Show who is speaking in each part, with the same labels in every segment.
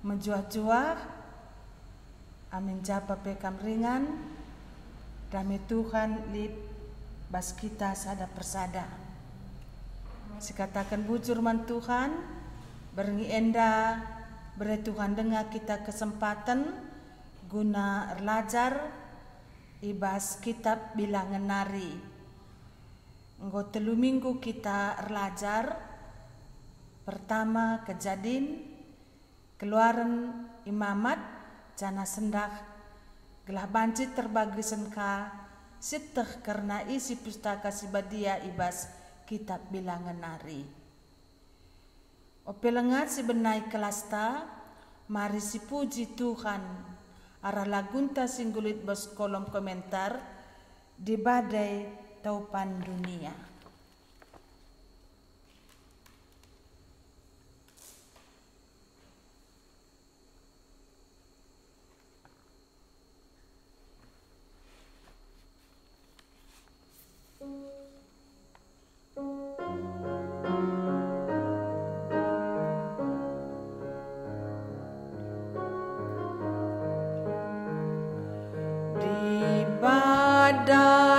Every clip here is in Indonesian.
Speaker 1: menjuah-juah, amin japa pekam ringan, kami Tuhan lip bas kita sada persada. Sekatakan bujur man Tuhan, berengi enda, beri Tuhan dengar kita kesempatan, guna belajar, ibas kitab bilangan nari. Engkau telu minggu kita belajar, pertama kejadian, Keluaran imamat jana sendak gelah banci terbagi senka sitah karena isi pustaka sibadia ibas kitab bilangan nari. Opelengat benai kelasta mari si puji Tuhan arah lagunta singgulit bos kolom komentar di badai taupan dunia.
Speaker 2: da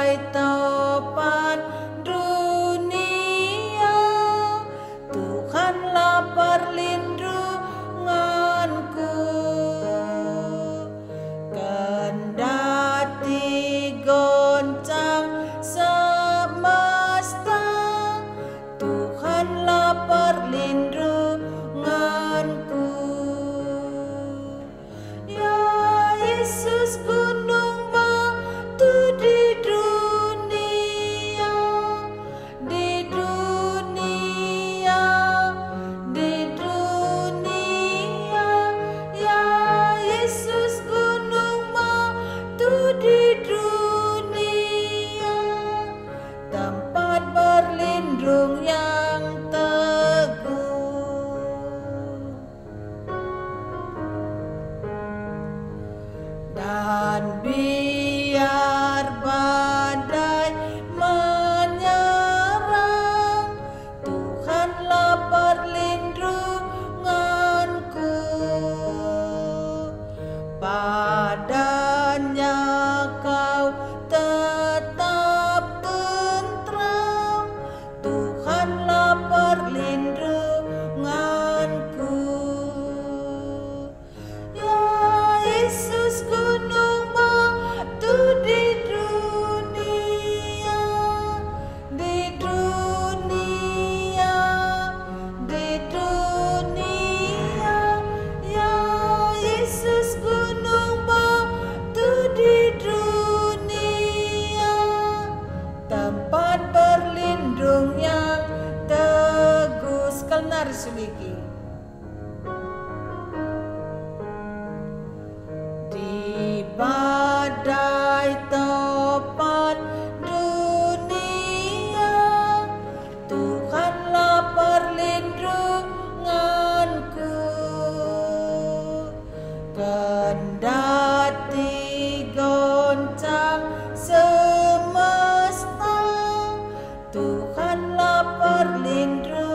Speaker 2: Berlin drum.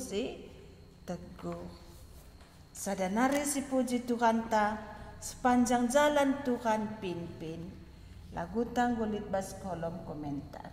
Speaker 1: si teguh. Sadanari si puji Tuhan ta, sepanjang jalan Tuhan pimpin. Lagu tanggulit bas kolom komentar.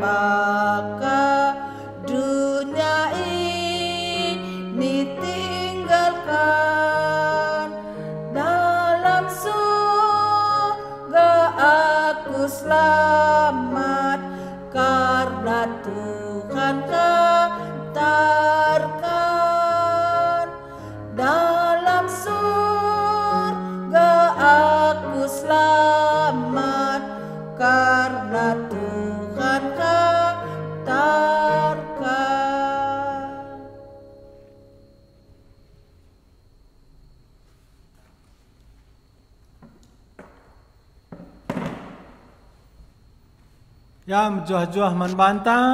Speaker 2: Bye.
Speaker 3: berjuah-juah membantah.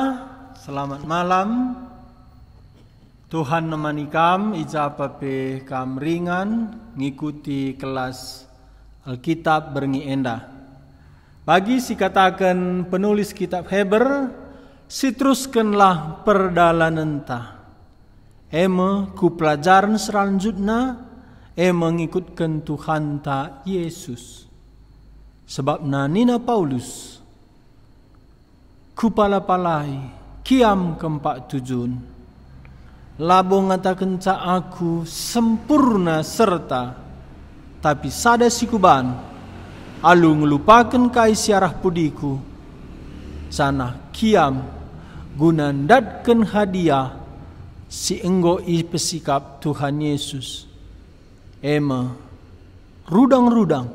Speaker 3: Selamat malam. Tuhan nemani kam ijaba pe kam ringan ngikuti kelas Alkitab berngi endah. Bagi si katakan penulis kitab Heber, si perdalanan ta. Eme ku pelajaran selanjutnya, emang ngikutkan Tuhan ta Yesus. Sebab nanina Paulus, kupala palai kiam kempak tujun labo ngatakan ca aku sempurna serta tapi sada sikuban alu ngelupakan kai siarah pudiku sana kiam gunandatkan hadiah si enggo i pesikap Tuhan Yesus ema rudang-rudang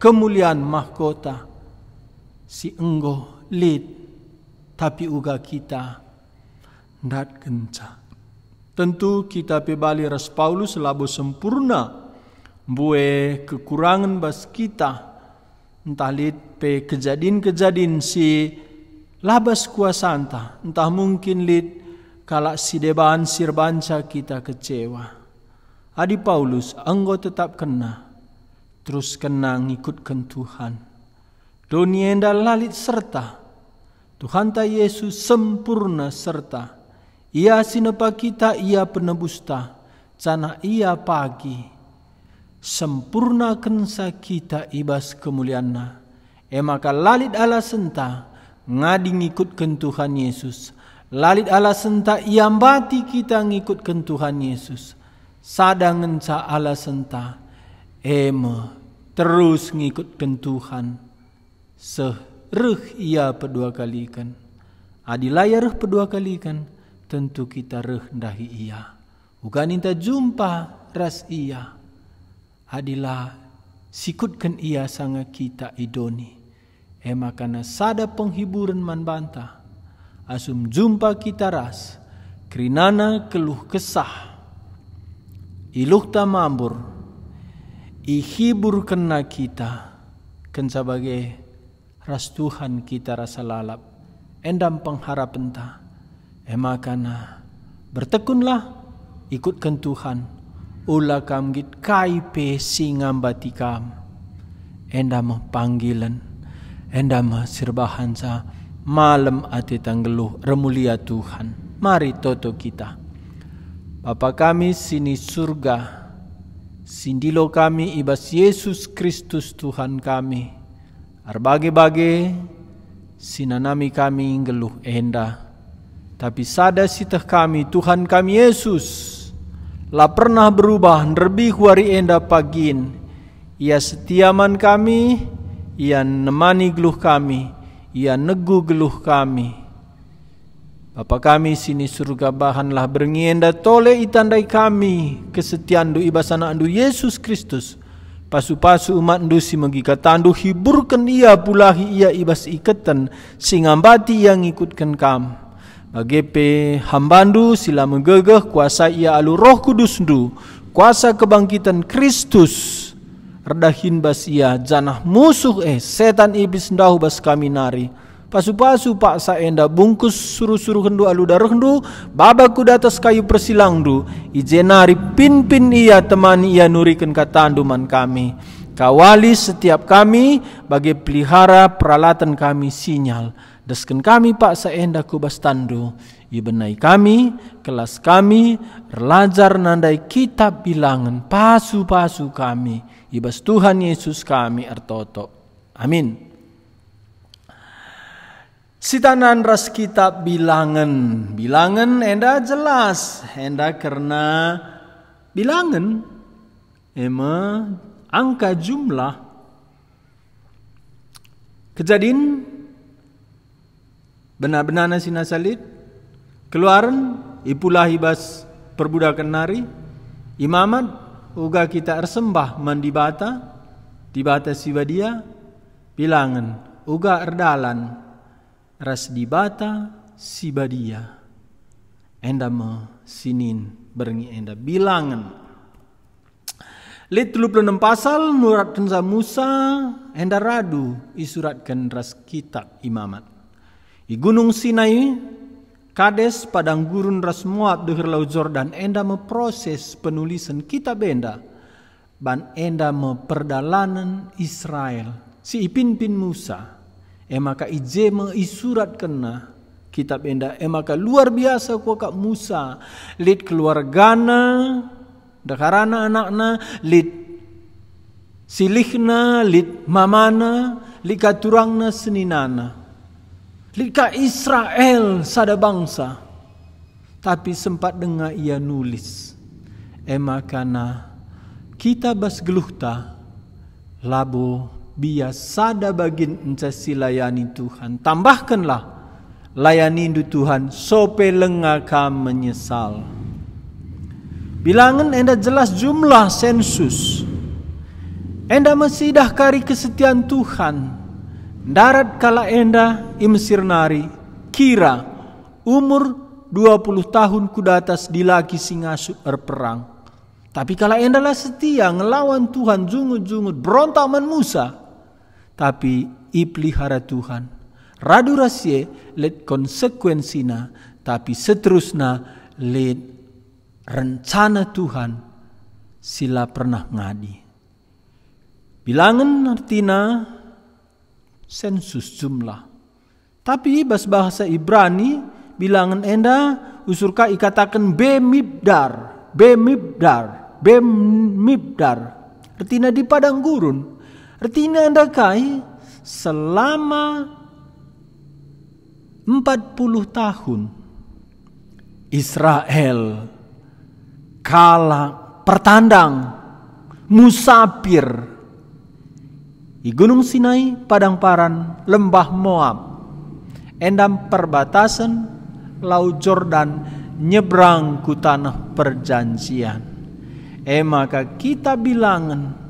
Speaker 3: kemuliaan mahkota si enggo lid tapi uga kita ndak gencah Tentu kita pebali ras Paulus labu sempurna bue kekurangan bas kita entah lid pe kejadian-kejadian si labas kuasanta entah mungkin lid kalak si deban sirbanca kita kecewa. Adi Paulus, anggo tetap kena, terus kena ngikutkan Tuhan. Dunia yang lalit serta, Tuhan ta Yesus sempurna serta. Ia sinepa kita, ia penebus ta. Cana ia pagi. sempurna kensa kita ibas kemuliaanna. Emaka lalit Allah senta. Ngadi ngikutkan Tuhan Yesus. Lalit Allah senta ia mbati kita ngikutkan Tuhan Yesus. Sadangan sa Allah senta. Ema terus ngikutkan Tuhan. Seh ruh ia berdua kali ikan adilaya ruh berdua kali ikan tentu kita ruh dahi ia bukan inta jumpa ras ia adilah sikutkan ia sangat kita idoni ema kana sada penghiburan man banta. asum jumpa kita ras krinana keluh kesah iluh mambur, ihibur kena kita ken sebagai ras Tuhan kita rasa lalap endam pengharap entah emakana bertekunlah ikutkan Tuhan ulah kam git kai pe singambati kam endam panggilan endam sirbahan sa malam ati tanggeluh remulia Tuhan mari toto kita Bapa kami sini surga Sindiloh kami ibas Yesus Kristus Tuhan kami. Arbagi-bagi sinanami kami geluh enda. Tapi sada sitah kami Tuhan kami Yesus la pernah berubah nerbi huari enda pagin. Ia setiaman kami, ia nemani geluh kami, ia negu geluh kami. Bapa kami sini surga bahanlah berngienda tole itandai kami kesetiaan du ibasana andu Yesus Kristus Pasu-pasu umat dusi menggika tandu hiburkan ia pulahi ia ibas ikatan singambati yang ikutkan kam. Bagepe hambandu sila menggegah kuasa ia alu roh kudus dulu Kuasa kebangkitan Kristus. Redahin bas ia janah musuh eh setan iblis ndahu bas kami nari pasu-pasu pak saenda bungkus suruh-suruh hendu alu daruh hendu babaku di atas kayu persilang du ijenari pin-pin ia temani ia nurikan kata anduman kami kawali setiap kami bagi pelihara peralatan kami sinyal desken kami pak saenda kubas tandu ibenai kami kelas kami relajar nandai kitab bilangan pasu-pasu kami ibas Tuhan Yesus kami ertoto amin Sitanan ras kitab bilangan. Bilangan enda jelas. Enda karena bilangan. Ema angka jumlah. Kejadian benar-benar nasi nasalit. Keluaran ipulah hibas perbudakan nari. Imamat uga kita ersembah mandi bata. Di bata siwadia bilangan. Uga erdalan ras rasdibata sibadia endama sinin berngi enda bilangan Lit enam pasal nurat kenza Musa enda radu isuratkan ras kitab imamat. I gunung Sinai kades padang gurun ras muat dehir laut Jordan enda proses penulisan kitab enda ban enda perdalanan Israel si pin Musa emaka eh, ije mengisurat kena kitab enda emaka eh, luar biasa ku kak Musa lid keluargana karana anakna lid silihna lid mamana lid katurangna seninana lid ka Israel sada bangsa tapi sempat dengar ia nulis emakana eh, kita basgeluhta labu. Biasa biasada bagin enca layani Tuhan tambahkanlah layani du Tuhan sope lenga kam menyesal bilangan enda jelas jumlah sensus enda mesidah kari kesetiaan Tuhan darat kala enda imsirnari kira umur 20 tahun kudatas dilaki singasu erperang tapi kala endalah setia ngelawan Tuhan jungut-jungut berontak man Musa tapi iplihara Tuhan. Radu rasie let konsekuensina, tapi seterusnya let rencana Tuhan sila pernah ngadi. Bilangan artinya sensus jumlah. Tapi bas bahasa Ibrani bilangan enda usurka ikatakan bemibdar, bemibdar, bemibdar. Artinya di padang gurun. Artinya Anda kai selama 40 tahun Israel kalah pertandang musafir di Gunung Sinai, Padang Paran, Lembah Moab, endam perbatasan Laut Jordan, nyebrang ke tanah perjanjian. Eh maka kita bilangan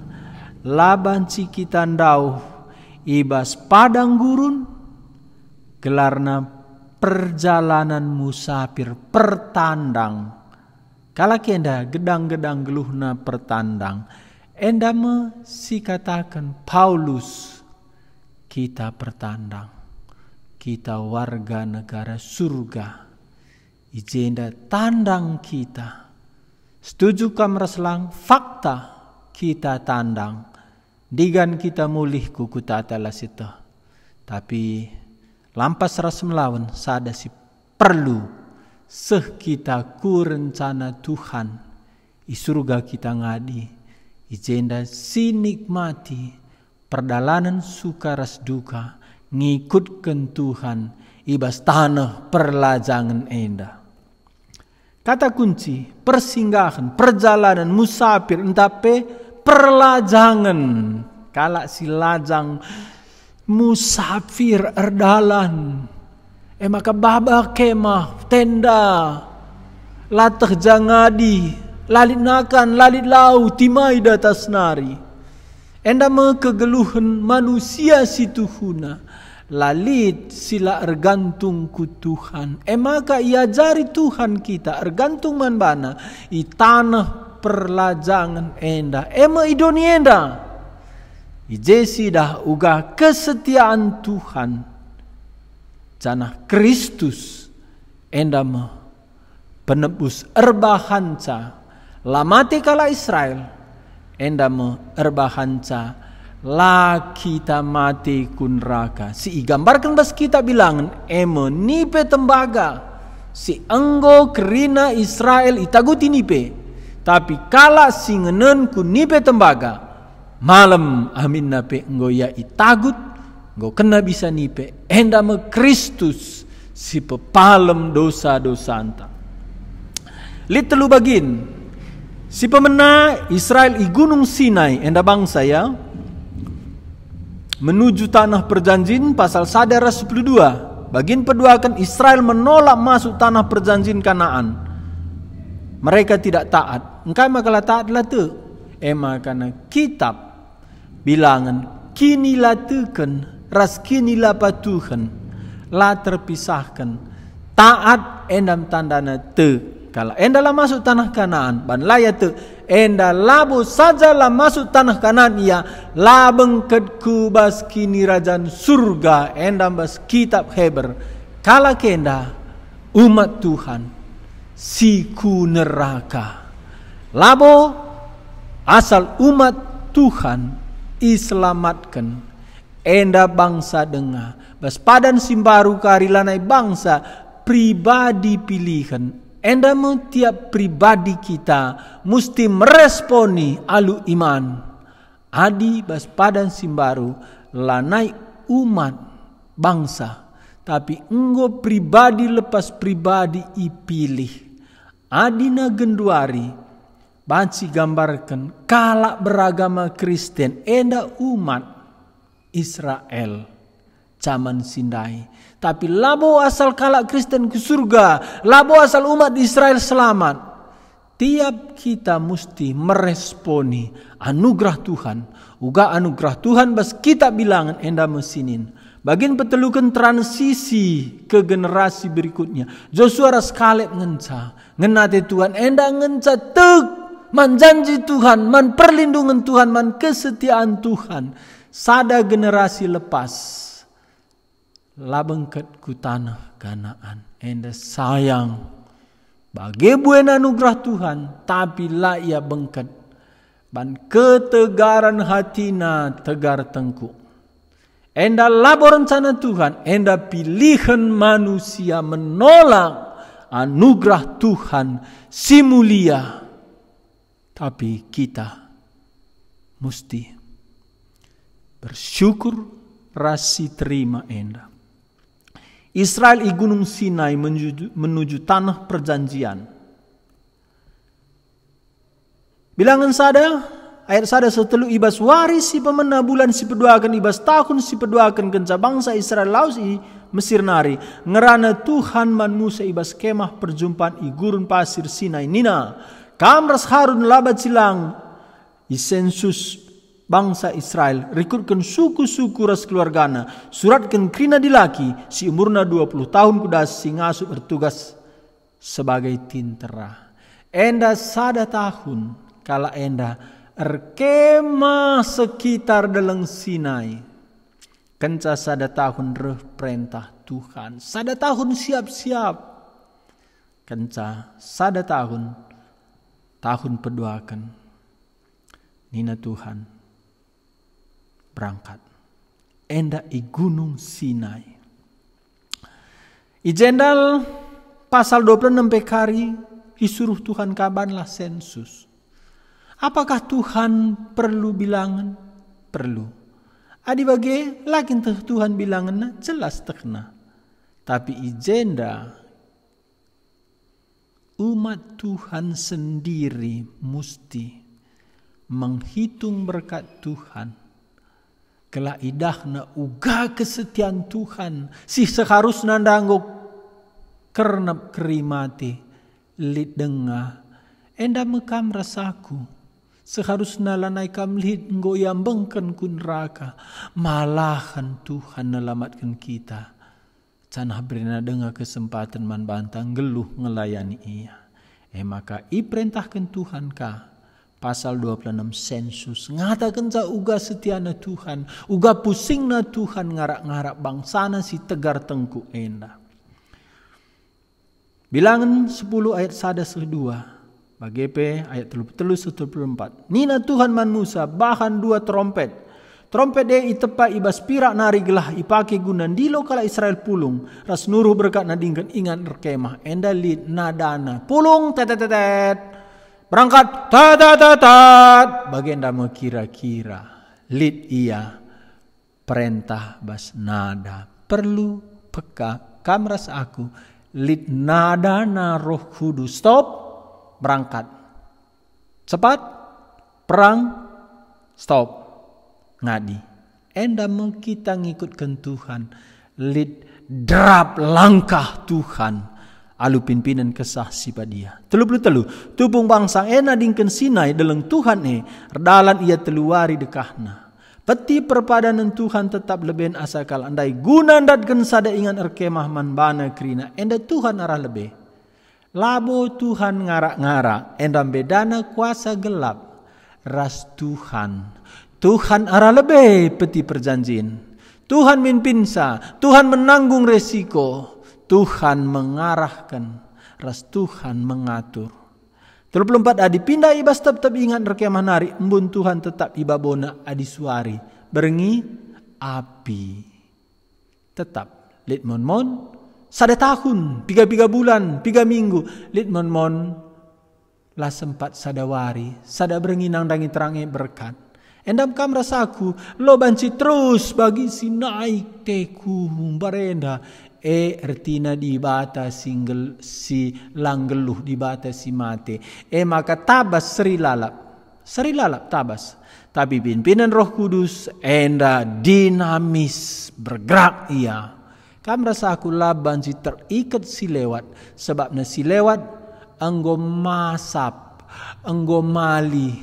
Speaker 3: Laban cikitan dauh ibas padang gurun gelarna perjalanan musafir pertandang kalau kenda gedang-gedang geluhna pertandang enda me si katakan Paulus kita pertandang kita warga negara surga ijenda tandang kita setuju mereslang fakta kita tandang digan kita mulih kuku tatala sita tapi lampas ras melawan sada si perlu seh kita ku rencana Tuhan i surga kita ngadi ijenda si nikmati perdalanan suka ras duka ngikutkan Tuhan ibas tanah perlajangan endah kata kunci persinggahan perjalanan musafir entape perlajangan kalak si lajang musafir erdalan emaka eh, baba kemah tenda latah jangadi lalit nakan lalit lau timai datas nari enda kegeluhan manusia situhuna lalit sila ergantung ku Tuhan emaka eh, ia jari Tuhan kita ergantung manbana i tanah perlajangan enda. Ema idoni enda. Ijesi dah uga kesetiaan Tuhan. Canah Kristus enda ma penebus erbahanca lamati kala Israel enda ma erbahanca la kita mati kun raka. Si gambarkan bas kita bilangan emo nipe tembaga. Si enggo kerina Israel itaguti nipe tapi kala singenen ku nipe tembaga malam amin nape enggo ya itagut enggo kena bisa nipe endame Kristus si pepalem dosa-dosa anta litelu bagin si pemena Israel i gunung Sinai enda bangsa ya menuju tanah perjanjian pasal sadara 12 bagin perduakan Israel menolak masuk tanah perjanjian Kanaan mereka tidak taat engkau makalah taatlah tuh. ema karena kitab bilangan kini latukan ras kini patuhan la terpisahkan taat endam tandana te enda ya lah masuk tanah kanaan ban laya te enda labu saja la masuk tanah kanan ia labeng kedku bas kini rajan surga endam bas kitab heber kala kenda umat Tuhan siku neraka. Labo asal umat Tuhan islamatkan. enda bangsa dengar. bas padan simbaru karilanai bangsa pribadi pilihan enda tiap pribadi kita mesti meresponi alu iman adi bas padan simbaru lanai umat bangsa tapi enggo pribadi lepas pribadi ipilih Adina Genduari banci gambarkan kalak beragama Kristen enda umat Israel zaman Sindai. Tapi labo asal kalak Kristen ke surga, labo asal umat Israel selamat. Tiap kita mesti meresponi anugerah Tuhan. Uga anugerah Tuhan bas kita bilangan enda mesinin. Bagian petelukan transisi ke generasi berikutnya. Joshua Raskalep ngenca ngenate Tuhan enda ngencatek manjanji Tuhan man perlindungan Tuhan man kesetiaan Tuhan sada generasi lepas labengket ku tanah ganaan enda sayang bagi buen anugerah Tuhan tapi la ia bengket ban ketegaran hatina tegar tengku enda labor rencana Tuhan enda pilihan manusia menolak anugerah Tuhan si mulia. Tapi kita mesti bersyukur rasi terima enda. Israel di Gunung Sinai menuju, menuju tanah perjanjian. Bilangan sada, ayat sada setelu ibas waris si pemenah bulan si peduakan ibas tahun si peduakan kenca bangsa Israel lausi Mesir nari ngerana Tuhan man Musa ibas kemah perjumpaan i gurun pasir Sinai nina kamras harun labat silang isensus bangsa Israel rekrutkan suku-suku ras keluargana suratkan krina laki si umurna 20 tahun kuda si ngasu bertugas sebagai tintera. enda sada tahun kala enda erkema sekitar dalam Sinai Kenca sada tahun reh perintah Tuhan. Sada tahun siap-siap. Kenca sada tahun. Tahun peduakan. Nina Tuhan. Berangkat. Enda i gunung Sinai. i jendal pasal 26 pekari suruh Tuhan kabanlah sensus. Apakah Tuhan perlu bilangan? Perlu. Adi bagi lakin Tuhan bilangan jelas tekna. Tapi ijenda umat Tuhan sendiri musti menghitung berkat Tuhan. Kela idahna uga kesetiaan Tuhan. Si seharusnya nangguk kernap kerimati lid dengah. Enda mekam rasaku Seharusnya naik kamlid ngo yang bengken neraka. Malahan Tuhan nelamatkan kita. Canah berena dengar kesempatan man bantang geluh ngelayani ia. Eh maka i perintahkan Tuhan ka pasal 26 sensus ngatakan sa uga setiana Tuhan uga pusing na Tuhan ngarak-ngarak bangsana si tegar tengku enda bilangan 10 ayat sadas kedua BGP ayat 34. Nina Tuhan man Musa bahan dua trompet. Trompet de itepa ibas pirak nari gelah ipake gunan di lokala Israel pulung. Ras nuruh berkat nadingkan ingat rekemah endalit nadana. Pulung tetetetet. Berangkat tetetetet. Bagian mau kira-kira. Lid ia Perintah bas nada. Perlu peka kamras aku. Lid nadana roh kudus. Stop berangkat. Cepat, perang, stop, ngadi. Enda mengkita kita ngikutkan Tuhan. Lid derap langkah Tuhan. Alu pimpinan kesah sifat dia. Telu telu telu. Tubung bangsa ena dingken sinai deleng Tuhan eh. redalan ia teluari dekahna. Peti perpadanan Tuhan tetap lebih asakal andai guna dat gensada ingan erkemah manbana kerina Enda Tuhan arah lebih. Labo Tuhan ngarak-ngarak, endam bedana kuasa gelap. Ras Tuhan. Tuhan arah lebih peti perjanjian. Tuhan mimpinsa, Tuhan menanggung resiko. Tuhan mengarahkan. Ras Tuhan mengatur. Terlalu adi pindah iba tetap tetap ingat rekaman nari Embun Tuhan tetap iba bona adi suari. Berengi api. Tetap. Lidmon-mon. mon mon sada tahun, piga-piga bulan, piga minggu. Lit mon mon lah sempat wari, sada berenginang dangi terangi berkat. Endam kam rasaku, lo banci terus bagi si naik teku barenda. E ertina di bata single si langgeluh di bata si mate. E maka tabas seri lalap, seri lalap tabas. Tapi pimpinan roh kudus enda dinamis bergerak ia. Kam rasa aku laban si terikat si lewat. Sebabnya si lewat enggo masap, enggo mali,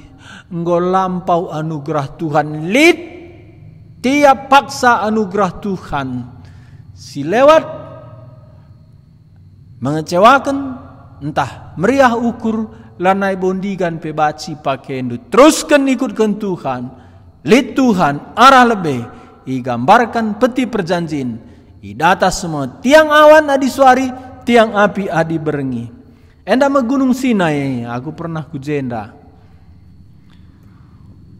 Speaker 3: enggo lampau anugerah Tuhan. Lid tiap paksa anugerah Tuhan. Si lewat mengecewakan entah meriah ukur lanai bondigan pebaci endu teruskan ikutkan Tuhan lid Tuhan arah lebih digambarkan peti perjanjian di atas semua tiang awan adi suari, tiang api adi berengi. Enda me gunung Sinai, aku pernah kujenda.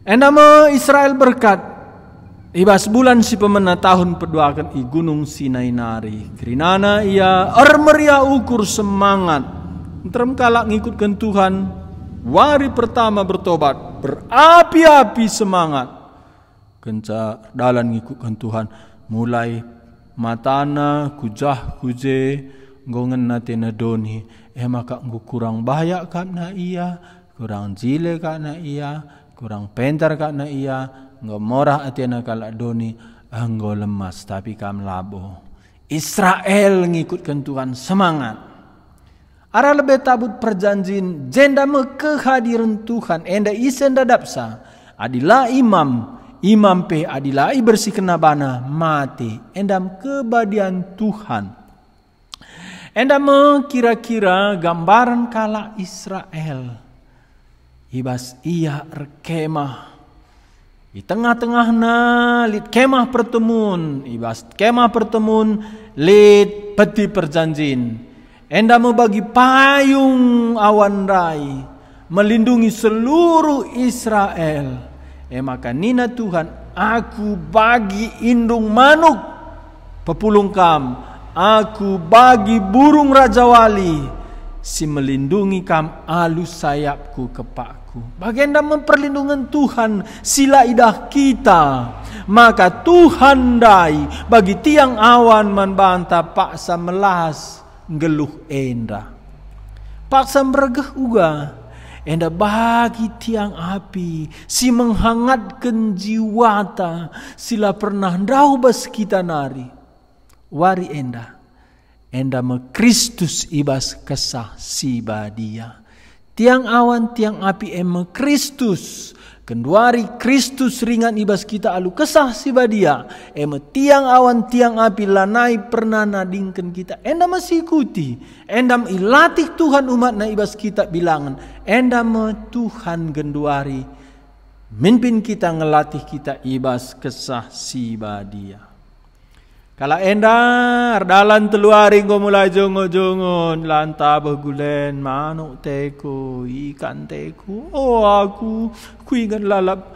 Speaker 3: Enda me Israel berkat, Ibas bulan si pemena tahun perduakan i gunung Sinai nari. Kerinana ia ermeria ukur semangat. Terem kalak ngikutkan Tuhan. Wari pertama bertobat. Berapi-api semangat. Kenca dalan ngikutkan Tuhan. Mulai matana kujah kuje ngongen na tena doni ema eh, kak ngu kurang bahaya kak na iya kurang jile kak na iya kurang pentar kak na iya nggak morah atena kalak doni anggo eh, lemas tapi kam labo Israel ngikutkan Tuhan semangat Ara lebih tabut perjanjian jenda mekehadiran Tuhan enda isen dadapsa adilah imam imam pe adilai bersih kena bana mati endam kebadian Tuhan endam kira-kira gambaran kala Israel ibas ia rekemah di tengah-tengah na lit kemah pertemuan ibas kemah pertemuan lit peti perjanjin endamu bagi payung awan rai melindungi seluruh Israel Eh maka nina Tuhan, aku bagi indung manuk pepulung kam, aku bagi burung raja wali si melindungi kam alu sayapku kepakku. Baginda memperlindungan Tuhan sila idah kita. Maka Tuhan dai bagi tiang awan manbanta paksa melas geluh endah. Paksa mergeh uga Enda bagi tiang api, si menghangatkan jiwata, sila pernah ndau bas kita nari. Wari enda, enda me Kristus ibas kesah si badia. Tiang awan, tiang api eme Kristus Kenduari Kristus ringan ibas kita alu kesah sibadia. Ema tiang awan tiang api lanai pernah nadingkan kita. Endam masih ikuti. Endam ilatih Tuhan umat na ibas kita bilangan. Endam Tuhan genduari. Mimpin kita ngelatih kita ibas kesah badia. Kalau endar dalan teluar ringgo mulai jongo jongon lanta bergulen mano teku ikan teku oh aku ku ingat lalap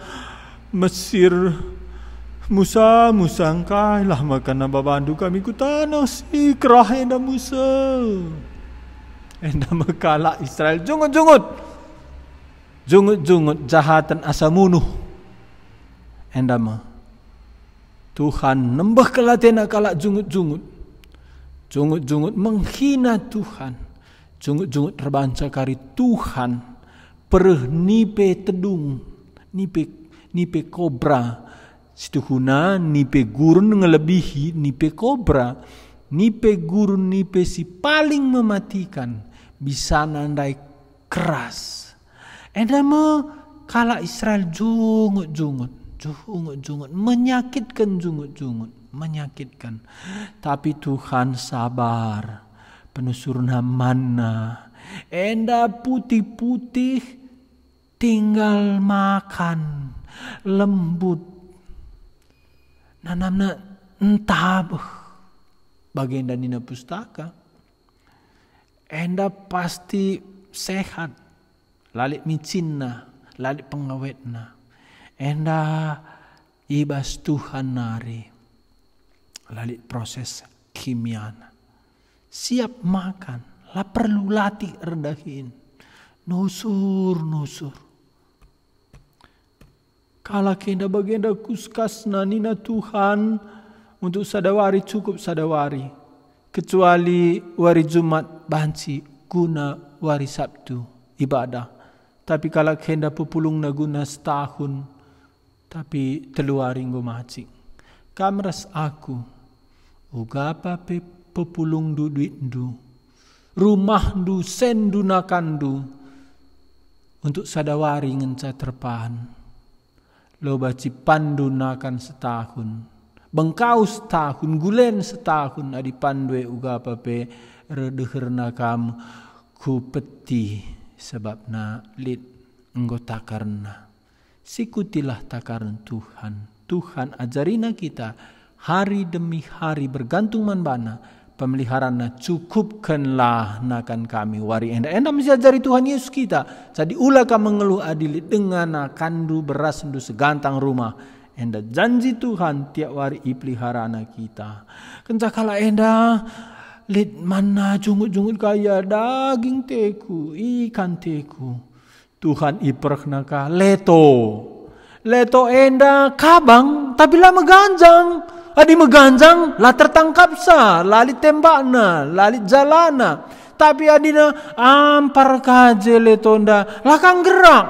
Speaker 3: Mesir Musa Musa engkai lah makan apa bandu kami ku tanah si kerah endam Musa Endam mekalak Israel jongon jongon jongon jongon jahatan asamunuh endah mah Tuhan nembah kelatena kalak jungut-jungut. Jungut-jungut menghina Tuhan. Jungut-jungut terbanca kari Tuhan. Perih nipe tedung. Nipe, nipe kobra. Situhuna nipe gurun ngelebihi nipe kobra. Nipe gurun nipe si paling mematikan. Bisa nandai keras. Endama kalak Israel jungut-jungut jungut-jungut, menyakitkan jungut-jungut, menyakitkan. Tapi Tuhan sabar, penuh surna mana, enda putih-putih, tinggal makan, lembut. Nanamna bagian dan Nina Pustaka. Enda pasti sehat, lalik micinna, lalik pengawetna enda ibas Tuhan nari lali proses kimiana siap makan la perlu latih redahin nusur nusur kala kenda bagenda kuskas nanina Tuhan untuk sadawari cukup sadawari kecuali wari Jumat banci guna wari Sabtu ibadah tapi kalau kenda pepulung na guna setahun tapi teluaringo macing. Kamras aku, uga pe pepulung du duit du, rumah du sendu nakandu, untuk sadawari ngenca terpahan. baci pandu nakan setahun, bengkau setahun, gulen setahun, adi e uga apa pe redeher kamu, ku peti sebab na lid engkau karena. Sikutilah takaran Tuhan. Tuhan ajarina kita hari demi hari bergantung manbana pemeliharana cukupkanlah nakan kami wari enda enda mesti ajari Tuhan Yesus kita jadi ulah kamu mengeluh adil dengan nakandu beras ndu segantang rumah enda janji Tuhan tiap wari ipeliharana kita kencakala enda lid mana jungut-jungut kaya daging teku ikan teku Tuhan iperknaka leto. Leto enda kabang tapi lah meganjang. Adi meganjang lah tertangkap sa, lali tembakna, lali jalana. Tapi adina ampar kaje leto enda lah gerak.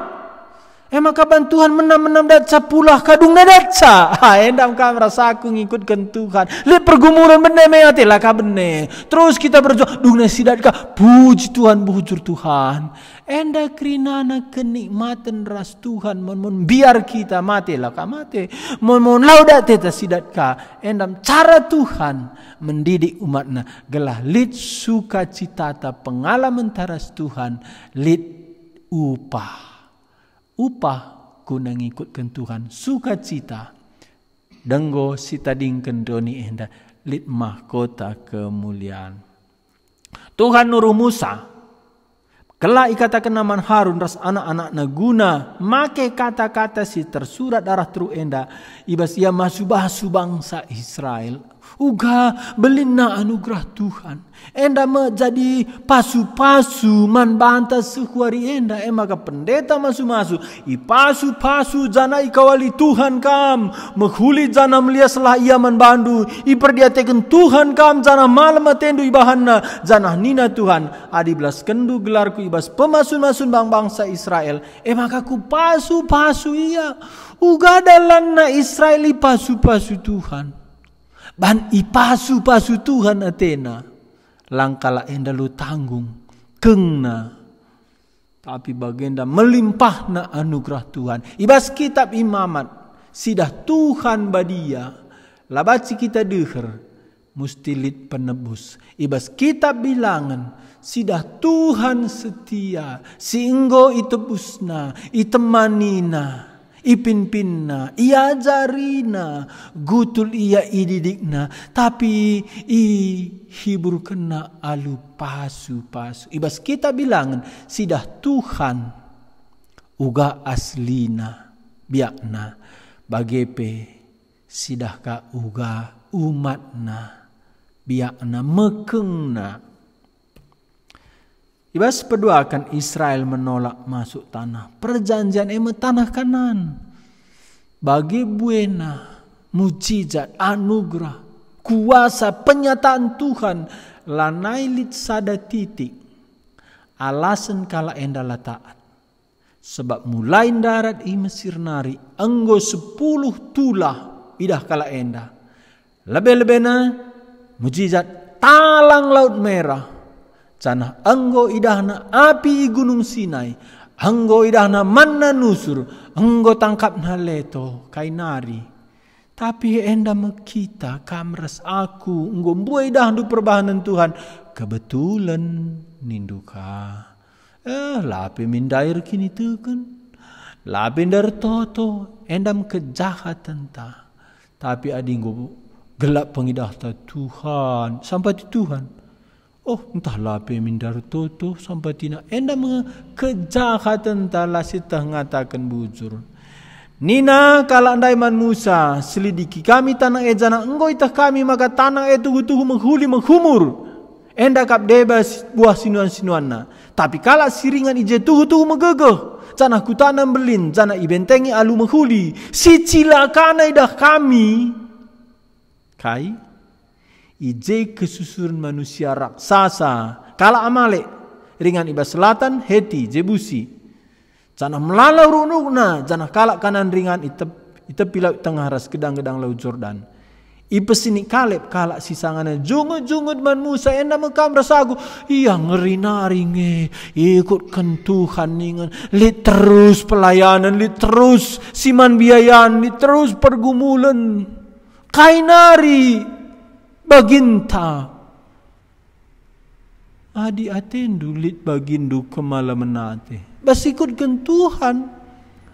Speaker 3: Emang kapan Tuhan menam-menam datsa pulah kadung na datsa? Ha, endam kam aku ngikut gentuhan Tuhan. Lihat pergumulan benda meyati lah ka Terus kita berjuang. Dung na sidat ka. Puji Tuhan, bujur Tuhan. Enda krinana kenikmatan ras Tuhan. Mon-mon biar kita mati lah ka mati. Mon-mon laudat teta sidat ka. Endam cara Tuhan mendidik umatnya Gelah lid sukacitata pengalaman taras Tuhan. Lid upah upah guna ngikutkan Tuhan sukacita denggo sitading kendoni enda lid mahkota kemuliaan Tuhan nuruh Musa Kelak ikatakan nama Harun ras anak-anak naguna make kata-kata si tersurat darah tru enda ibas ia masubah subangsa Israel Uga belina anugerah Tuhan. Enda menjadi pasu-pasu man bantas sekuari enda emaga pendeta masu-masu. I pasu-pasu jana ikawali Tuhan kam. Mekhuli jana melia selah ia man bandu. I perdiateken Tuhan kam jana malam atendu ibahanna Jana nina Tuhan. Adi belas kendu gelarku ibas pemasun-masun bang bangsa Israel. Emaga ku pasu-pasu ia. Uga dalanna Israeli pasu-pasu Tuhan ban ipasu-pasu Tuhan Athena langkala endalu tanggung kengna tapi bagenda melimpahna anugerah Tuhan ibas kitab imamat sidah Tuhan badia labaci kita deher mustilit penebus ibas kitab bilangan sidah Tuhan setia singgo itebusna itemanina ipinpinna, iajarina, gutul ia ididikna, tapi ihibur kena alu pasu-pasu. Ibas kita bilangan, sidah Tuhan uga aslina biakna bagepe sidah ka uga umatna biakna mekengna Ibas perdoakan Israel menolak masuk tanah. Perjanjian ema tanah kanan. Bagi buena, mujizat, anugerah, kuasa, penyataan Tuhan. lanailit lid sada titik. Alasan kala endala taat. Sebab mulai darat i Mesir nari. Enggo sepuluh tulah idah kala endah. Lebih-lebihnya mujizat talang laut merah Cana anggo idahna api gunung Sinai. Anggo idahna manna nusur. Anggo tangkap na leto kainari. Tapi enda mekita kamres aku. Anggo buai dahdu perbahanan Tuhan. Kebetulan ninduka. Eh lapi mindair kini tukun. Lapi dar toto. Endam kejahatan ta. Tapi adinggo gelap pengidah ta Tuhan. Sampai Tuhan. Oh, entahlah apa yang mindar tutuh sampai tina. Enda eh, kejahatan tala sitah ngatakan bujur. Nina kalau andai man Musa selidiki kami tanah ejana engkau itah kami maka tanah itu gutuh menghuli menghumur. Enda kap debas buah sinuan sinuanna. Tapi kalau siringan ije tuh tuh megegeh. Tanah ku tanam berlin, tanah ibentengi alu menghuli. Si cila kana idah kami. Kai Ijek kesusuran manusia raksasa. Kala Amalek, ringan iba selatan, Heti, Jebusi. Janah melala runukna, cana kalak kanan ringan itep itep pilau tengah ras gedang-gedang laut Jordan. Ipe sini Kaleb kalak sisangannya jungut-jungut man Musa enda mekam rasagu. Iya ngerina ringe ikut kentuhan ningan. Li terus pelayanan, li terus siman biayaan, li terus pergumulan. Kainari baginta. Adi atendu dulit bagindu kemalamenate. Basikut Tuhan.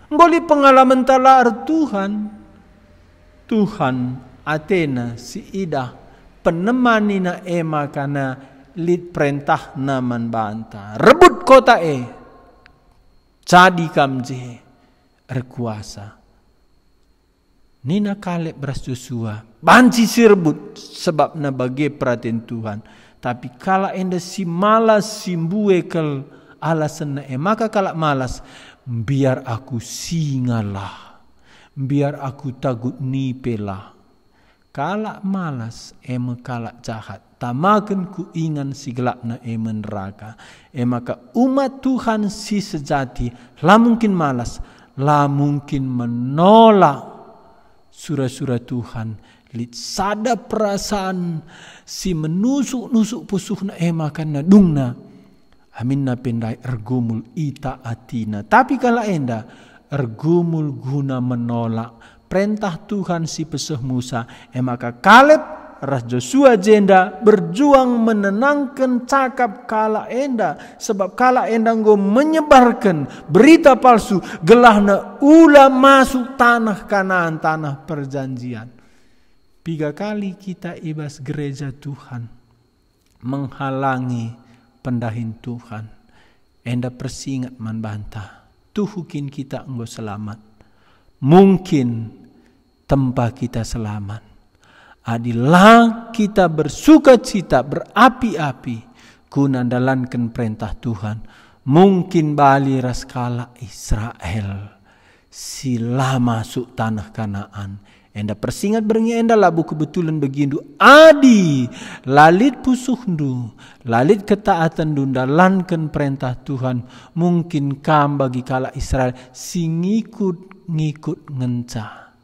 Speaker 3: Boleh pengalaman talar Tuhan. Tuhan Athena si Ida penemani na ema kana lit perintah naman banta. Rebut kota e. Cadi kamje. Erkuasa. Nina kalep beras Joshua. Banci sirbut sebab na bagi perhatian Tuhan. Tapi kala enda si malas simbue kel alasan na emaka eh, kala malas. Biar aku singalah. Biar aku takut nipelah. Kala malas ema kala jahat. Tamakan ku ingan si gelap na ema eh neraka. Emaka eh, umat Tuhan si sejati. Lah mungkin malas. Lah mungkin menolak Surat-surat Tuhan sada perasaan si menusuk-nusuk pusuhna emakan na eh, dungna aminna pendai ergumul ita atina tapi kala enda eh, ergumul guna menolak perintah Tuhan si pesuh Musa emaka eh, Kaleb Ras Joshua jenda berjuang menenangkan cakap kala enda sebab kala enda gue menyebarkan berita palsu gelahna ula masuk tanah kanaan tanah perjanjian. Tiga kali kita ibas gereja Tuhan menghalangi pendahin Tuhan. Enda persingat man bantah. Tuhukin kita enggo selamat. Mungkin tempat kita selamat Adilah kita bersuka cita, berapi-api, kunandalankan perintah Tuhan. Mungkin Bali raskala Israel. Sila masuk tanah kanaan. Enda persingat berengi enda labu kebetulan begindu adi lalit pusuhdu lalit ketaatan dunda lankan perintah Tuhan mungkin kam bagi kala Israel singikut ngikut ngenca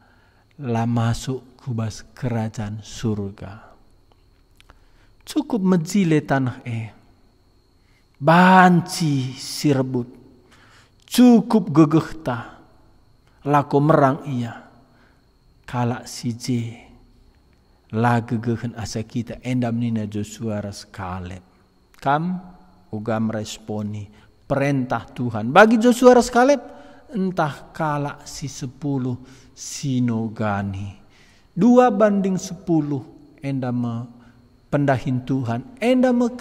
Speaker 3: lah masuk kubas kerajaan surga. Cukup menjile tanah eh. Banci sirbut. Cukup gegehta. Laku merang ia. Kalak sije. Lagu gehen asa kita endam nina Joshua ras Kam ugam responi perintah Tuhan. Bagi Joshua ras entah kalak si sepuluh sinogani Dua banding sepuluh enda me pendahin Tuhan. Enda me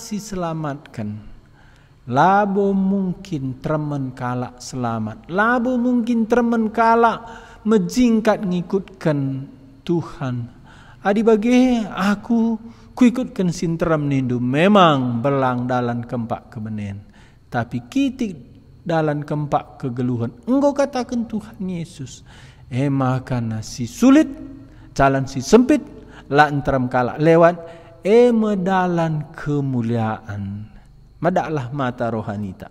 Speaker 3: si selamatkan. Labu mungkin teman kalak selamat. labu mungkin teman kalak mejingkat ngikutkan Tuhan. Adi bagi aku kuikutkan sintram nindu. Memang belang dalan kempak kebenen. Tapi kitik dalan kempak kegeluhan. Engkau katakan Tuhan Yesus. Ema kana si sulit, jalan si sempit, lantram kala lewat, ema eh, medalan kemuliaan. Madaklah mata rohanita.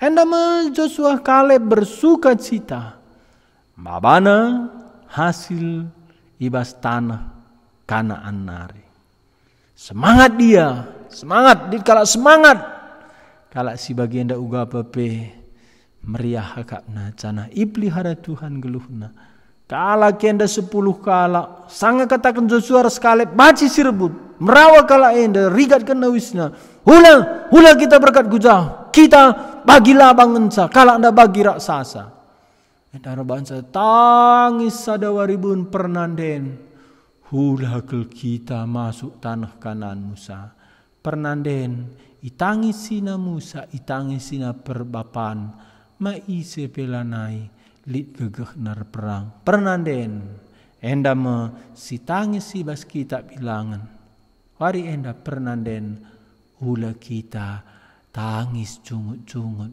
Speaker 3: Endama Joshua Kaleb bersuka cita. Babana hasil ibas tanah kanaan nari. Semangat dia, semangat, dikala semangat. Kala si bagian da uga pepe, meriah na cana iplihara Tuhan geluhna kala kenda sepuluh kala sanga katakan Joshua sekali baci sirbut, merawa kala enda rigat kena wisna hula hula kita berkat guja, kita bagi labang ensa kala anda bagi raksasa Entara bangsa tangis ribun pernanden hula kel kita masuk tanah kanan Musa pernanden itangis sina Musa itangis sina perbapan ma ise pelanai lit gegeh nar perang pernanden enda me si tangis si bas kita bilangan wari enda den hula kita tangis cungut-cungut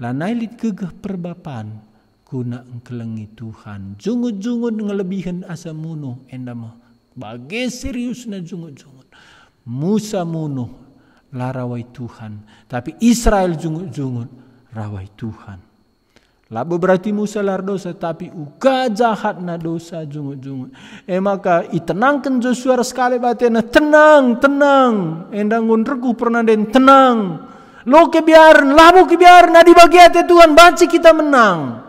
Speaker 3: lanai lit gegeh perbapan kuna engkelengi Tuhan jungut-jungut ngelebihan asa muno enda me bagai serius na jungut-jungut Musa munuh larawai Tuhan tapi Israel jungut-jungut rawai Tuhan Labu berarti Musa lar dosa tapi uka jahat na dosa jungut-jungut. Eh maka itenangkan Joshua sekali batena tenang tenang. Endang ngundreku pernah den tenang. Lo kebiaran, labu kebiaran, nadi bagi hati Tuhan, banci kita menang.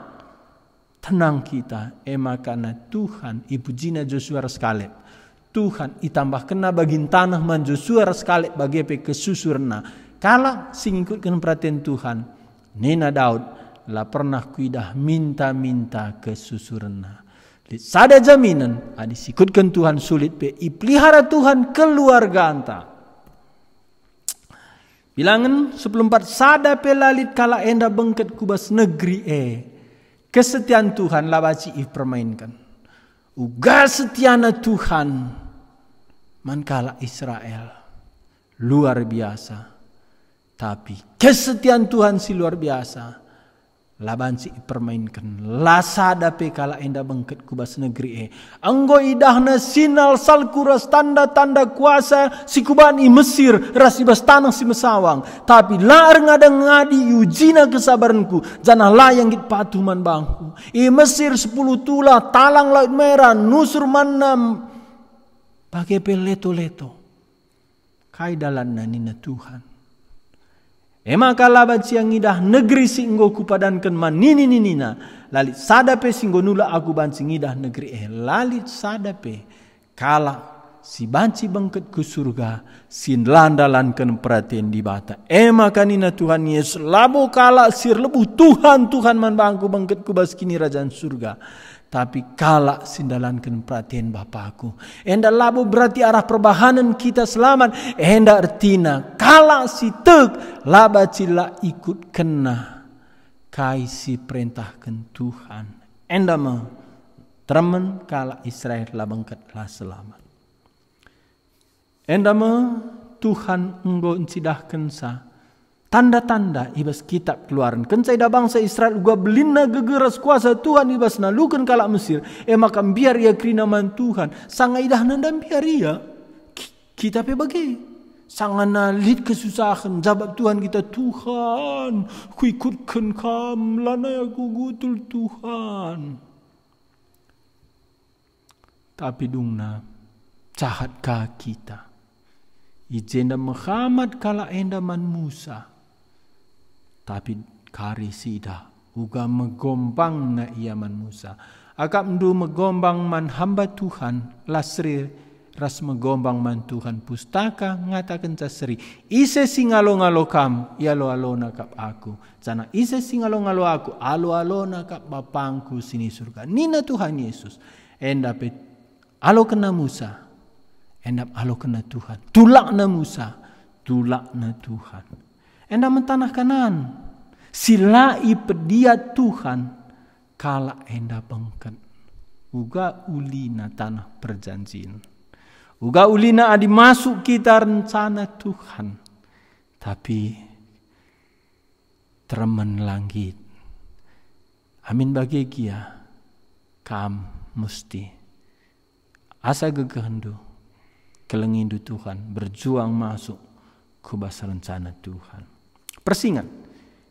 Speaker 3: Tenang kita, Eh maka na Tuhan, ibu jina Joshua sekali. Tuhan ditambah kena bagin tanah man Joshua sekali bagi pe kesusurna. Kala sing perhatian Tuhan. Nena Daud, la pernah kuidah minta-minta ke susurna. Sada jaminan adi ah, sikutkan Tuhan sulit pe ipelihara Tuhan keluarga anta. Bilangan sebelum 14 sada pelalit kala enda bengket kubas negeri e. Kesetiaan Tuhan lawaci if permainkan. Uga setiana Tuhan mankala Israel. Luar biasa. Tapi kesetiaan Tuhan si luar biasa Laban si permainkan. lasa dapi kala enda bengket kubas negeri e. Anggo idahna sinal sal kuras tanda-tanda kuasa si kubani Mesir rasi bas tanah si mesawang. Tapi lar ngada ngadi ujina kesabaranku. Janah layang git patuman bangku. I Mesir sepuluh tula talang laut merah nusur manam. Pakai pe leto-leto. Kaidalan nanina Tuhan. Ema kalaba siang idah negeri singgo kupadankan manini ninina. Lalit sadape singgo nula aku bancing idah negeri eh. Lalit sadape kala si banci bangket ke surga. Sin ken perhatian di bata. Ema kanina Tuhan Yesus. labu kala sir lebu Tuhan Tuhan man bangku bangket kubas kini rajaan surga tapi kalak sindalankan perhatian Bapakku. Enda labu berarti arah perbahanan kita selamat. Enda artina kalak teg laba cila ikut kena. Kaisi perintahkan Tuhan. Enda mau teman kalak Israel labangkatlah lah selamat. Enda Tuhan engkau insidahkan sah tanda-tanda ibas kitab keluaran kencai da bangsa Israel gua belina gegeras kuasa Tuhan ibas nalukan kala Mesir eh maka biar ya krina man Tuhan sangai dah nandam biar ia kita pe bagi sanga nalit kesusahan jabat Tuhan kita Tuhan ku ikutkan kam lana ya gugutul Tuhan tapi dungna cahat kita, kita Ijenda Muhammad kala endaman Musa tapi karisida sida uga megombang na iaman Musa akap ndu megombang man hamba Tuhan lasri ras megombang man Tuhan pustaka ngatakan casri ise singalo ngalo kam ia lo kap aku sana ise singalo ngalo aku alo kap bapangku sini surga nina Tuhan Yesus endap alo kena Musa endap alo kena Tuhan tulak na Musa tulak na Tuhan Enda mentanah kanan. Silai pedia Tuhan kala enda bengken. Uga ulina tanah perjanjian. Uga ulina adi masuk kita rencana Tuhan. Tapi termen langit. Amin bagi kia. Kam musti. Asa gegehendu. Kelengindu Tuhan. Berjuang masuk Kubasa rencana Tuhan persingan.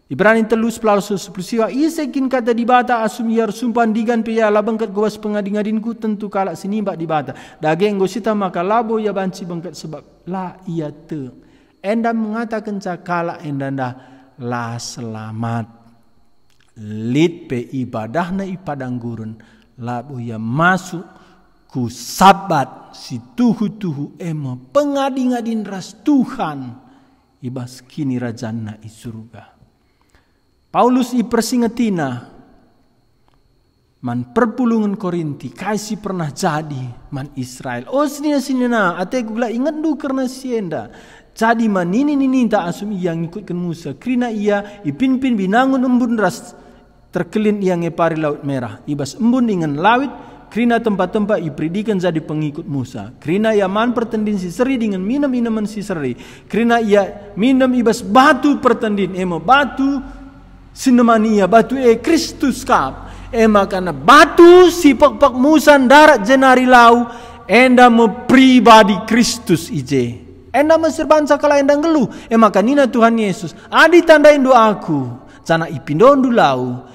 Speaker 3: Ibrani telus pelalas sepuluh Ia iya, sekin kata dibata asum yar sumpan digan pia ya, labang kat gowas pengadingadinku tentu kalak sini di dibata. Dageng gosita maka labo ya banci bangkat sebab la ia te. Enda mengatakan cakala dah la selamat. Lid pe na ipadang gurun labo ya masuk ku sabat si tuhu tuhu ema pengadingadin ras Tuhan. Ibas kini ibaskini rajanna isurga. Paulus I Persingetina man perpulungan Korinti kaisi pernah jadi man Israel. Oh sinina sinina ate gula ingat du karena sienda. Jadi man ini ini tak asum yang ikutkan Musa. Krina ia ipimpin binangun embun ras terkelin yang ngepari laut merah. Ibas embun dengan lawit Kerana tempat-tempat ia predikan jadi pengikut Musa. Kerana ia man pertendin si seri dengan minum-minuman si seri. Kerana ia minum ibas batu pertendin. Ema batu sinemania. Batu e Kristus kap. Ema karena batu si pak-pak Musa darat jenari lau. Enda me pribadi Kristus ije. Enda mesir bangsa kala enda ngeluh. Ema kanina Tuhan Yesus. Adi tandain doaku. Sana ipindon dulau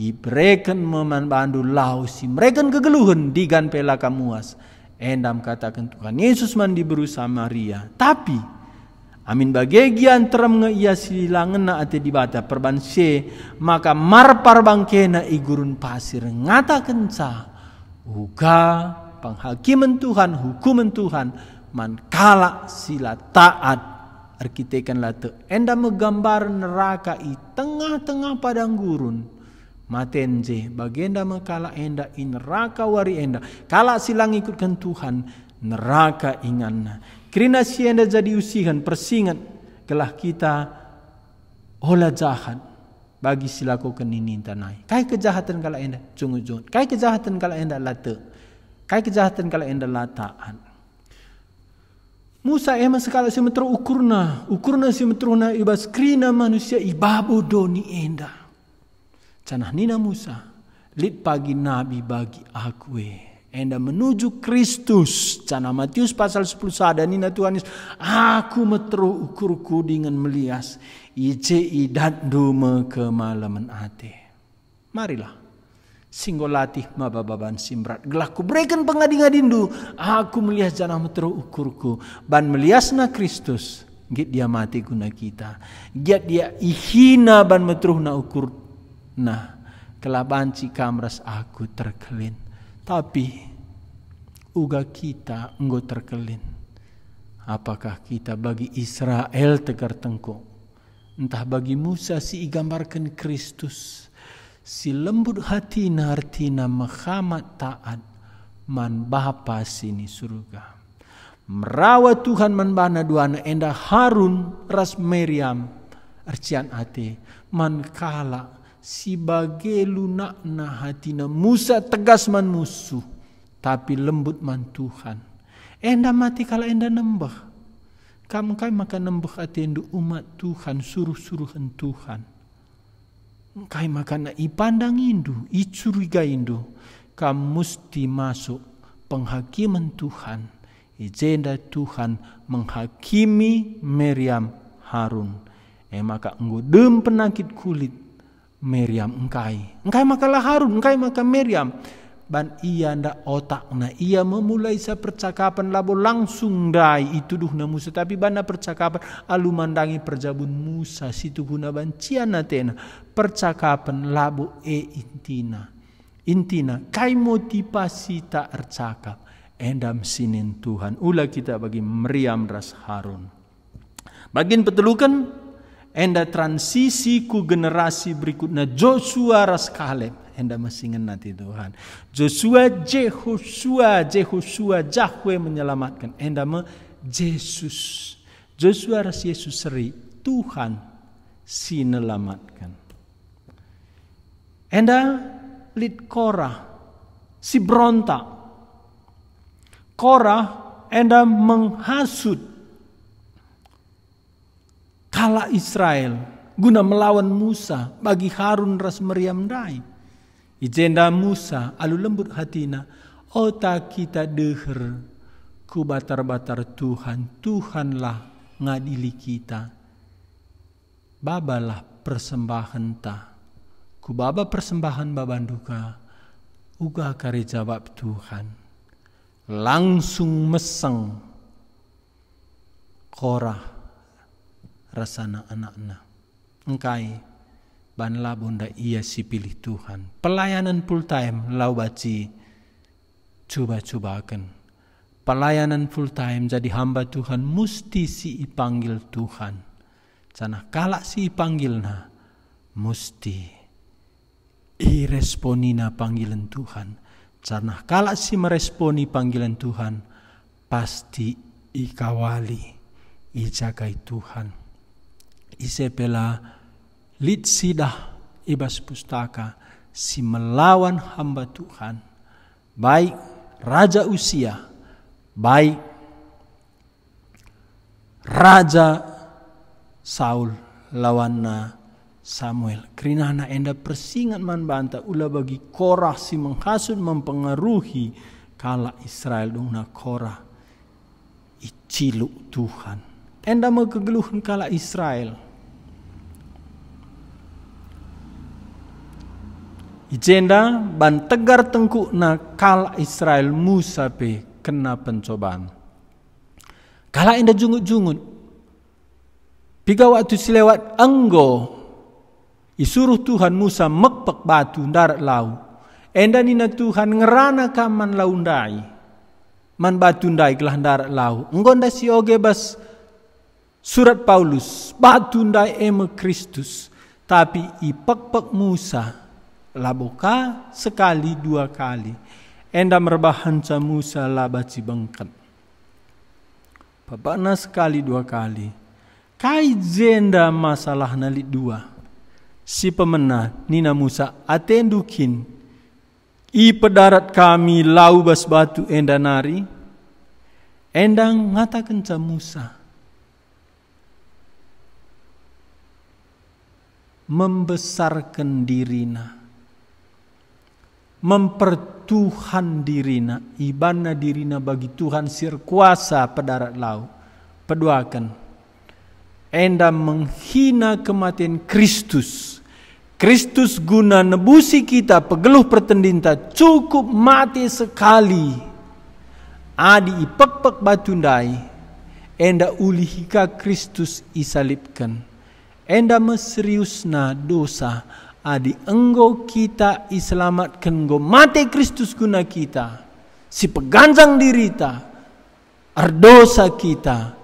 Speaker 3: ibreken memandu lausi mereka kegeluhan digan pela kamuas endam katakan Tuhan Yesus mandi berusaha Maria tapi amin bagegian terem ia silangena ate dibata perbanse maka marpar bangkena igurun pasir ngata kenca huka penghakiman Tuhan hukuman Tuhan man kala sila taat arkitekan lata endam menggambar neraka i tengah-tengah padang gurun matenje bagenda makala enda in neraka wari enda kala silang ikutkan Tuhan neraka ingan kerana si enda jadi usihan persingat kelah kita olah jahat bagi silaku kenini tanai kai kejahatan kala enda cungu jungu kai kejahatan kala enda lata kai kejahatan kala enda lataan Musa ema sekala simetro ukurna ukurna simetrona ibas krena manusia ibabu doni enda Tanah Nina Musa. Lid pagi Nabi bagi aku. Enda menuju Kristus. Cana Matius pasal 10 sada nina Tuhan Yesus. Aku metru ukurku dengan melias. Ije idat dume kemalaman ate. Marilah. latih mabababan simbrat. Gelaku berikan adindu. Aku melias jana meteru ukurku. Ban na Kristus. Git dia mati guna kita. Git dia ihina ban metruh na ukur Nah, kelaban cikamras aku terkelin. Tapi, uga kita enggo terkelin. Apakah kita bagi Israel tegar tengko? Entah bagi Musa si igambarkan Kristus. Si lembut hati nartina mahamat taat man bapa sini surga. Merawat Tuhan man bana duana endah Harun ras Meriam arcian ate man kala sebagai lunak na hatina. Musa tegas man musuh. Tapi lembut man Tuhan. Enda mati kalau enda nembah. Kamu kai maka nembah atendu umat Tuhan. Suruh-suruh Tuhan. Kai maka na ipandang indu. Icuriga indu. Kamu mesti masuk penghakiman Tuhan. Ijenda Tuhan menghakimi Meriam Harun. Eh maka engkau dem penakit kulit Miriam engkai. Engkai makalah Harun, engkai maka Miriam. Ban ia ndak otak na ia memulai sa percakapan labo langsung dai itu duh na Musa tapi bana percakapan alu mandangi perjabun Musa situ guna ban bancian tena percakapan labo e intina intina kai motivasi tak tercakap endam sinin Tuhan ula kita bagi meriam ras Harun bagian petelukan enda transisi ku generasi berikutnya Joshua ras Kaleb enda masih ingat nanti Tuhan Joshua Jehoshua Jehoshua Jahwe menyelamatkan enda me Yesus Joshua ras Yesus seri Tuhan si nelamatkan enda lid Korah si berontak Korah enda menghasut kala Israel guna melawan Musa bagi Harun ras meriam dai. Ijenda Musa alu lembut hatina otak kita deher ku batar-batar Tuhan Tuhanlah ngadili kita babalah persembahan ta ku baba persembahan babanduka uga kare jawab Tuhan langsung meseng korah rasana anakna. Engkai ban bunda ia si pilih Tuhan. Pelayanan full time lau baci coba-cobakan. Pelayanan full time jadi hamba Tuhan musti si panggil Tuhan. karena kalak si panggilna musti na panggilan Tuhan. Karena kalak si meresponi panggilan Tuhan, pasti ikawali, ijagai Tuhan. Isabella litsidah ibas pustaka si melawan hamba Tuhan baik raja usia baik raja Saul lawanna Samuel kerana anak enda persingat man banta ula bagi korah si menghasut mempengaruhi kala Israel dungna korah Iciluk Tuhan enda mau kala Israel Ijenda ban tegar tengku na kal Israel Musa be kena pencobaan. Kala inda jungut-jungut. Pika waktu silewat enggo. Isuruh Tuhan Musa mekpek batu darat lau. Enda nina Tuhan ngerana kaman laundai. Man batu ndai kelah darat lau. Enggo nda si oge bas surat Paulus. Batu ndai eme Kristus. Tapi ipek-pek Musa laboka sekali dua kali enda merbahan camusa laba cibengkan Bapakna sekali dua kali kai jenda masalah nali dua si pemena nina musa atendukin i pedarat kami lau bas batu enda nari endang ngatakan camusa membesarkan dirina mempertuhan dirina ibana dirina bagi Tuhan sir kuasa pedarat lau peduakan enda menghina kematian Kristus Kristus guna nebusi kita pegeluh pertendinta cukup mati sekali adi ipek-pek batundai enda ulihika Kristus isalibkan enda meseriusna dosa Adi enggo kita islamatkan go mati Kristus guna kita. Si peganjang dirita Ardosa kita.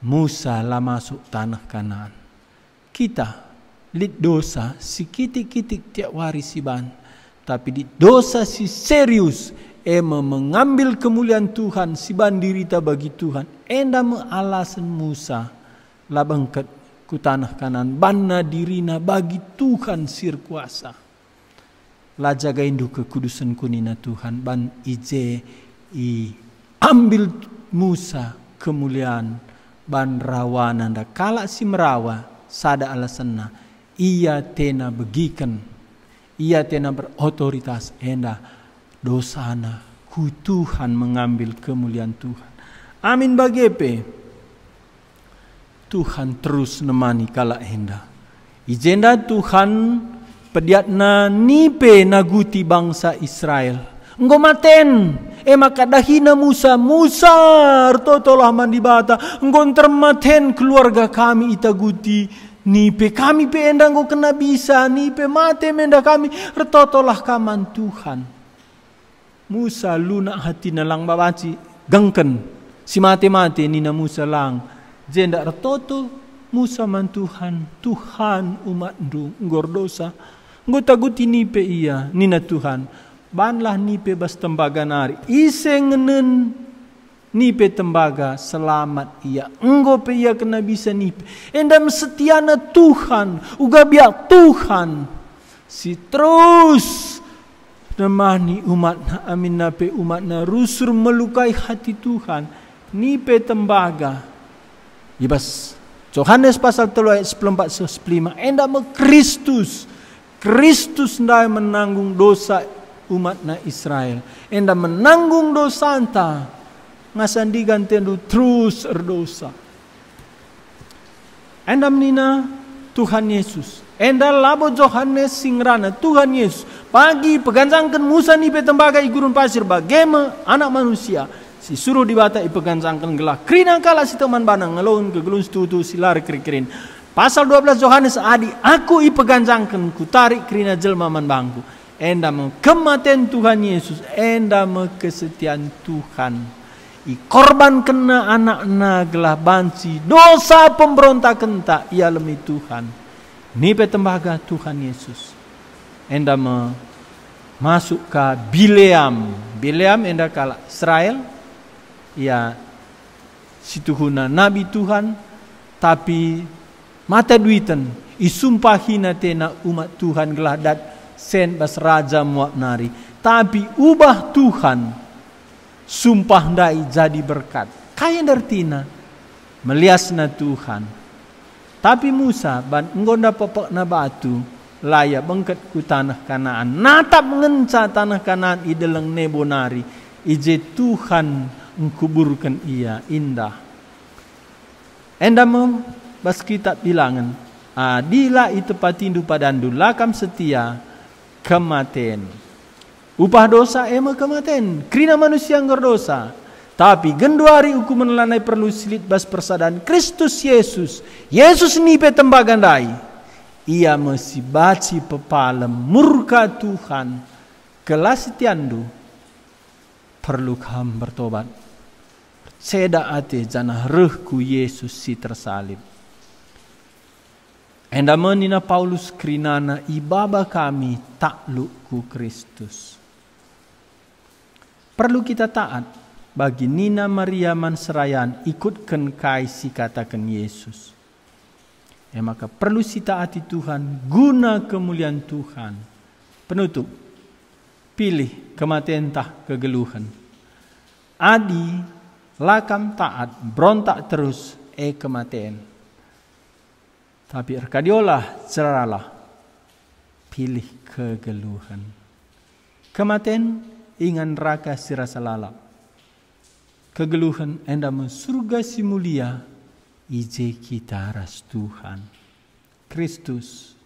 Speaker 3: Musa lah masuk tanah Kanan Kita lid dosa si kitik-kitik tiap waris ban Tapi di dosa si serius Ema mengambil kemuliaan Tuhan, si bandirita bagi Tuhan. Enda alasan Musa, labangkat ku tanah kanan banna dirina bagi Tuhan sir kuasa la jaga indu kekudusan kunina Tuhan ban ije i ambil Musa kemuliaan ban rawa nanda kala si merawa sada alasanna ia tena begikan ia tena berotoritas enda dosana ku Tuhan mengambil kemuliaan Tuhan amin bagepe Tuhan terus nemani kala henda. Ijenda Tuhan pediatna nipe naguti bangsa Israel. Engkau maten, ema eh, kadahina Musa, Musa mandi bata. Engkau termaten keluarga kami itaguti. Nipe kami pe endang engkau kena bisa, nipe mate menda kami, retotolah kaman Tuhan. Musa lunak hati nalang babaci, gengken, si mate-mate nina Musa lang, Zenda retoto Musa man Tuhan, Tuhan umat du ngor dosa. Ngota nipe iya, nina Tuhan. Banlah nipe bas tembaga nari. Ise ngenen nipe tembaga selamat iya. Enggo pe iya kena bisa nipe. Endam setiana Tuhan, uga biak Tuhan. Si terus nemani umat na amin nape umat na rusur melukai hati Tuhan. Nipe tembaga Ibas Johannes pasal telu ayat 14 15 enda me Kristus Kristus ndai menanggung dosa umat na Israel enda menanggung dosa anta diganti gantendu terus erdosa enda menina Tuhan Yesus enda labo Johannes singrana Tuhan Yesus pagi peganjangkan Musa ni pe tembaga gurun pasir bagema anak manusia si suruh dibata ipekan sangkeng gelah krina kala si teman banang ngelun ke gelun stutu silar kerikirin pasal 12 Yohanes adi aku ipegang sangkeng ku tarik krina jelma man bangku enda me kematian Tuhan Yesus enda me kesetiaan Tuhan I korban kena anak na gelah bansi dosa pemberontak kenta ia lemi Tuhan nipe tembaga Tuhan Yesus enda me masuk ke Bileam Bileam enda kala Israel ya situhuna nabi Tuhan tapi mata duitan isumpahina tena umat Tuhan geladat sen bas raja muak nari tapi ubah Tuhan sumpah dai jadi berkat kaya dertina meliasna Tuhan tapi Musa ban ngonda popok na batu layak bengket ku tanah kanaan natap ngenca tanah kanaan ideleng nari ije Tuhan Mengkuburkan ia indah. Endamu bas kitab bilangan, adila itu patindu padandu lakam setia kematen. Upah dosa ema kematen, krina manusia yang berdosa. Tapi genduari uku menelanai perlu silit bas persadaan Kristus Yesus. Yesus nipe tembagandai. Ia masih baci pepala murka Tuhan. Kelas tiandu perlu kamu bertobat seda ate jana rehku Yesus si tersalib. Enda menina Paulus krinana ibaba kami taklukku Kristus. Perlu kita taat bagi Nina Maria Manserayan ikutkan kai si katakan Yesus. Ya maka perlu si taati Tuhan guna kemuliaan Tuhan. Penutup. Pilih kematian tah kegeluhan. Adi Lakam taat, berontak terus, e kematian. Tapi erkadiolah, ceralah, pilih kegeluhan. Kematian ingan raka sirasa lalap. Kegeluhan endamu surga si mulia, ije kita ras Tuhan. Kristus,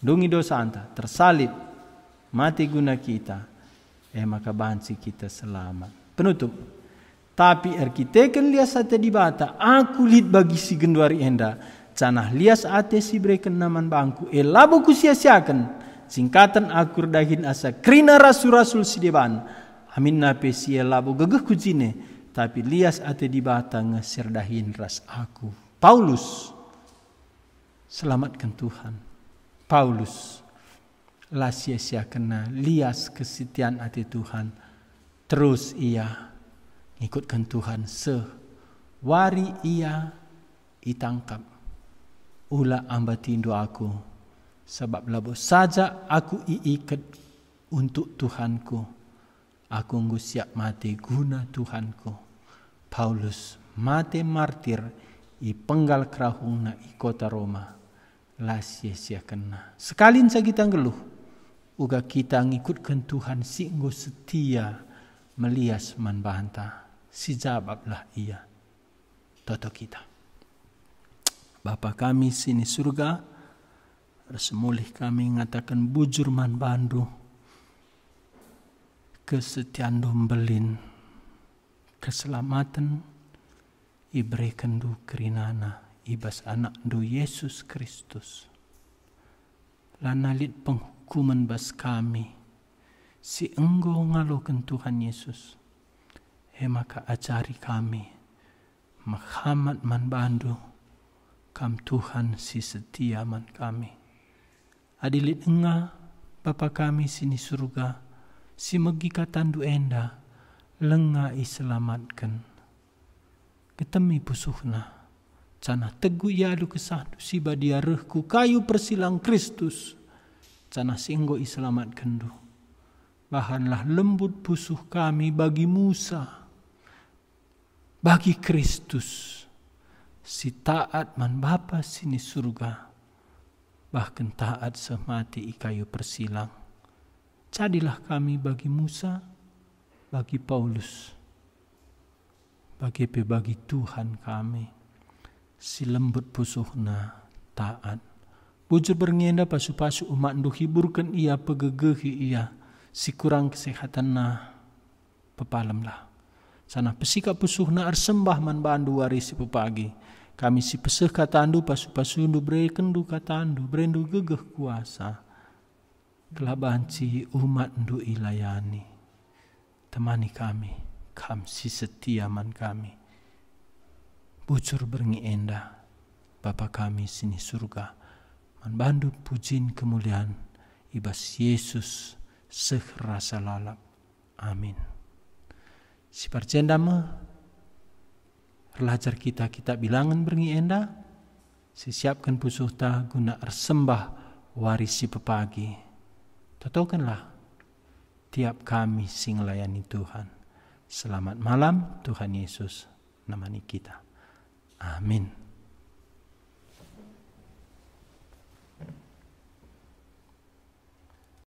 Speaker 3: dungi dosa anta, tersalib, mati guna kita, eh maka bansi kita selamat. Penutup. Tapi arkitekan lias ate dibata, aku lid bagi si genduari enda. Canah lias ate si breken naman bangku, ku kusia-siakan. Singkatan akur dahin asa krina rasul-rasul si deban. Amin nape si elabu gegeh kujine. Tapi lias ate dibata dahin ras aku. Paulus, selamatkan Tuhan. Paulus, lah sia-sia kena lias kesetiaan ate Tuhan. Terus ia ikutkan Tuhan se wari ia itangkap ula ambatin aku, sebab labo saja aku iikat untuk Tuhanku aku siap mati guna Tuhanku Paulus mati martir i penggal kerahung na i kota Roma las yesia kena sekalin sa kita ngeluh uga kita ngikutkan Tuhan singgo setia melias man bahantah si jawablah ia toto kita. Bapa kami sini surga, resmulih kami mengatakan bujur man bandu kesetiaan dombelin keselamatan ibrekan du kerinana ibas anak du Yesus Kristus lanalit penghukuman bas kami si enggo ngalokan Tuhan Yesus maka acari kami. Muhammad man bandu, kam Tuhan si setia man kami. Adilit enga, Bapa kami sini surga, si megi tandu enda, lenga iselamatkan. Ketemi pusuhna, cana tegu yalu si badia diarehku kayu persilang Kristus, cana singgo iselamatkan du. Bahanlah lembut pusuh kami bagi Musa, bagi Kristus. Si taat man Bapa sini surga, bahkan taat semati ikayu persilang. Jadilah kami bagi Musa, bagi Paulus, bagi pebagi Tuhan kami. Si lembut pusuhna taat. Bujur bernyenda pasu-pasu umat ndu hiburkan ia pegegehi ia. Si kurang kesehatan na pepalamlah. Sana pesika na arsembah man bandu warisi pagi. Kami si pesuh kata andu pasu kata andu katandu andu gegeh kuasa. Telah banci umat ndu ilayani. Temani kami, kami si setia man kami. Bucur berngi endah, Bapa kami sini surga. Man bandu pujin kemuliaan, ibas Yesus sehrasa lalap. Amin. Si percenda me relajar kita kita bilangan beri enda si siapkan ta guna ersembah warisi pepagi totokanlah tiap kami sing layani Tuhan selamat malam Tuhan Yesus namani kita amin